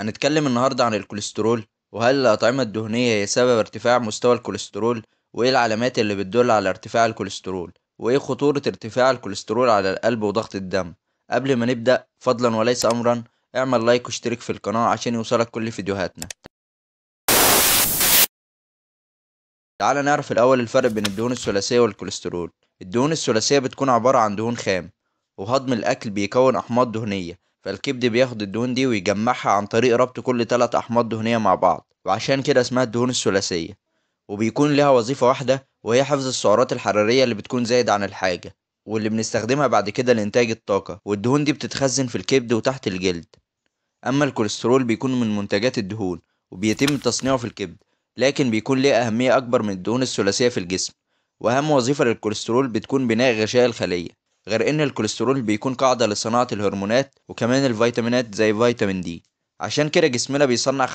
هنتكلم النهاردة عن الكوليسترول وهل الأطعمة الدهنية هي سبب ارتفاع مستوى الكوليسترول وإيه العلامات اللي بتدل على ارتفاع الكوليسترول وإيه خطورة ارتفاع الكوليسترول على القلب وضغط الدم قبل ما نبدأ فضلا وليس أمرا اعمل لايك واشترك في القناة عشان يوصلك كل فيديوهاتنا تعال نعرف الأول الفرق بين الدهون الثلاثية والكوليسترول الدهون الثلاثية بتكون عبارة عن دهون خام وهضم الأكل بيكون أحماض دهنية فالكبد بياخد الدهون دي ويجمعها عن طريق ربط كل تلات أحماض دهنية مع بعض وعشان كده اسمها الدهون الثلاثية وبيكون لها وظيفة واحدة وهي حفظ السعرات الحرارية اللي بتكون زايد عن الحاجة واللي بنستخدمها بعد كده لإنتاج الطاقة والدهون دي بتتخزن في الكبد وتحت الجلد أما الكوليسترول بيكون من منتجات الدهون وبيتم تصنيعه في الكبد لكن بيكون ليه أهمية أكبر من الدهون الثلاثية في الجسم وأهم وظيفة للكوليسترول بتكون بناء غشاء الخلية غير ان الكوليسترول بيكون قاعدة لصناعة الهرمونات وكمان الفيتامينات زي فيتامين دي عشان كده جسمنا بيصنع 85%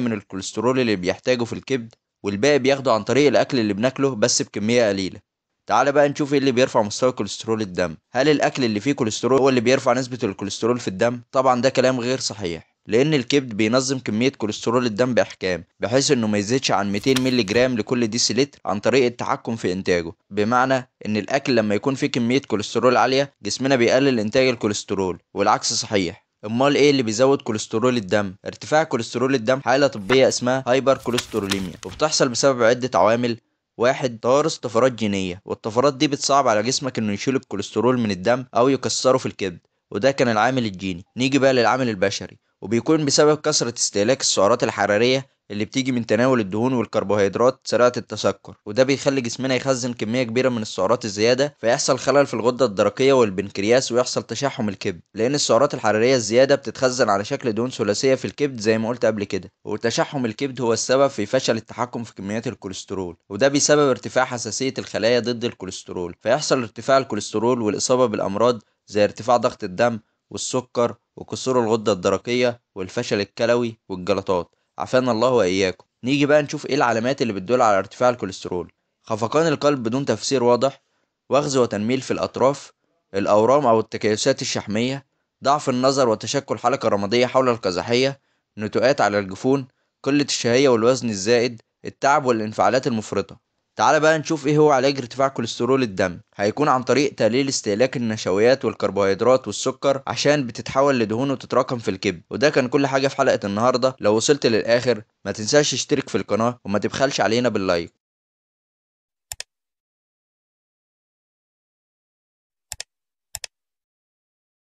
من الكوليسترول اللي بيحتاجه في الكبد والباقي بياخده عن طريق الاكل اللي بناكله بس بكمية قليلة تعال بقى نشوف ايه اللي بيرفع مستوى كوليسترول الدم هل الاكل اللي فيه كوليسترول هو اللي بيرفع نسبة الكوليسترول في الدم طبعا ده كلام غير صحيح لأن الكبد بينظم كمية كوليسترول الدم بإحكام بحيث إنه ما يزيدش عن 200 مللي جرام لكل ديسيلتر عن طريق التحكم في إنتاجه بمعنى إن الأكل لما يكون فيه كمية كوليسترول عالية جسمنا بيقلل إنتاج الكوليسترول والعكس صحيح امال ايه اللي بيزود كوليسترول الدم ارتفاع كوليسترول الدم حاله طبيه اسمها هايبر كوليستروليميا وبتحصل بسبب عده عوامل واحد طوارئ طفرات جينيه والطفرات دي بتصعب على جسمك انه يشيل الكوليسترول من الدم او يكسره في الكبد وده كان العامل الجيني نيجي بقى للعامل البشري وبيكون بسبب كثرة استهلاك السعرات الحرارية اللي بتيجي من تناول الدهون والكربوهيدرات سريعة التسكر وده بيخلي جسمنا يخزن كمية كبيرة من السعرات الزيادة فيحصل خلل في الغدة الدرقية والبنكرياس ويحصل تشحم الكبد لأن السعرات الحرارية الزيادة بتتخزن على شكل دهون ثلاثية في الكبد زي ما قلت قبل كده وتشحم الكبد هو السبب في فشل التحكم في كميات الكوليسترول وده بسبب ارتفاع حساسية الخلايا ضد الكوليسترول فيحصل ارتفاع الكوليسترول والإصابة بالأمراض زي ارتفاع ضغط الدم والسكر وكسور الغدة الدرقية والفشل الكلوي والجلطات عافانا الله وإياكم نيجي بقى نشوف إيه العلامات اللي بتدل على ارتفاع الكوليسترول خفقان القلب بدون تفسير واضح وخز وتنميل في الأطراف الأورام أو التكيسات الشحمية ضعف النظر وتشكل حلقة رمادية حول القزحية نتوءات على الجفون قلة الشهية والوزن الزائد التعب والانفعالات المفرطة تعال بقى نشوف ايه هو علاج ارتفاع كوليسترول الدم هيكون عن طريق تقليل استهلاك النشويات والكربوهيدرات والسكر عشان بتتحول لدهون وتتراكم في الكبد وده كان كل حاجه في حلقه النهارده لو وصلت للاخر ما تنساش تشترك في القناه وما تبخلش علينا باللايك